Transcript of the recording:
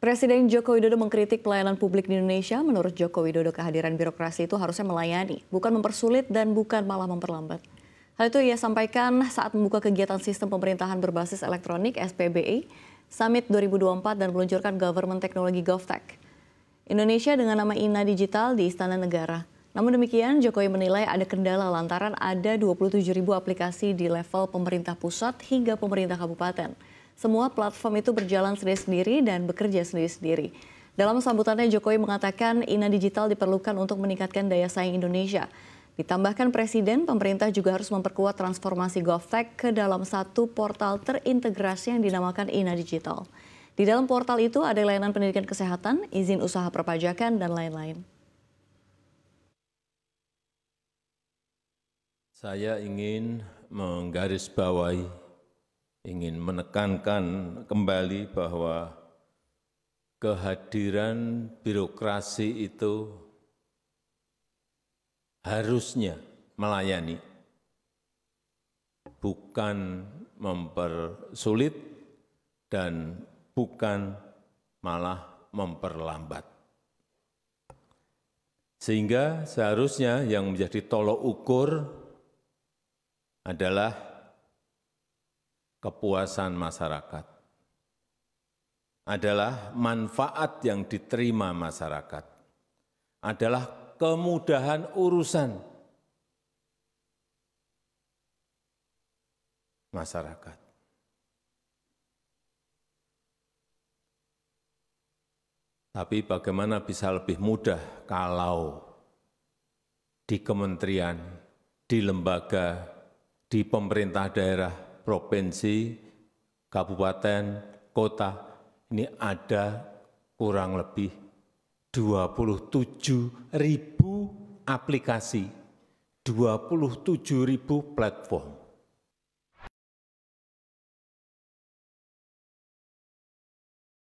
Presiden Joko Widodo mengkritik pelayanan publik di Indonesia. Menurut Joko Widodo, kehadiran birokrasi itu harusnya melayani, bukan mempersulit dan bukan malah memperlambat. Hal itu ia sampaikan saat membuka kegiatan sistem pemerintahan berbasis elektronik SPBE Summit 2024 dan meluncurkan Government Technology GovTech. Indonesia dengan nama INA Digital di Istana Negara. Namun demikian, Jokowi menilai ada kendala lantaran ada 27 ribu aplikasi di level pemerintah pusat hingga pemerintah kabupaten semua platform itu berjalan sendiri-sendiri dan bekerja sendiri-sendiri. Dalam sambutannya, Jokowi mengatakan INA Digital diperlukan untuk meningkatkan daya saing Indonesia. Ditambahkan Presiden, pemerintah juga harus memperkuat transformasi GovTech ke dalam satu portal terintegrasi yang dinamakan INA Digital. Di dalam portal itu ada layanan pendidikan kesehatan, izin usaha perpajakan, dan lain-lain. Saya ingin menggarisbawahi ingin menekankan kembali bahwa kehadiran birokrasi itu harusnya melayani, bukan mempersulit dan bukan malah memperlambat. Sehingga seharusnya yang menjadi tolok ukur adalah kepuasan masyarakat adalah manfaat yang diterima masyarakat, adalah kemudahan urusan masyarakat. Tapi bagaimana bisa lebih mudah kalau di kementerian, di lembaga, di pemerintah daerah provinsi, kabupaten, kota, ini ada kurang lebih 27 ribu aplikasi, 27 ribu platform.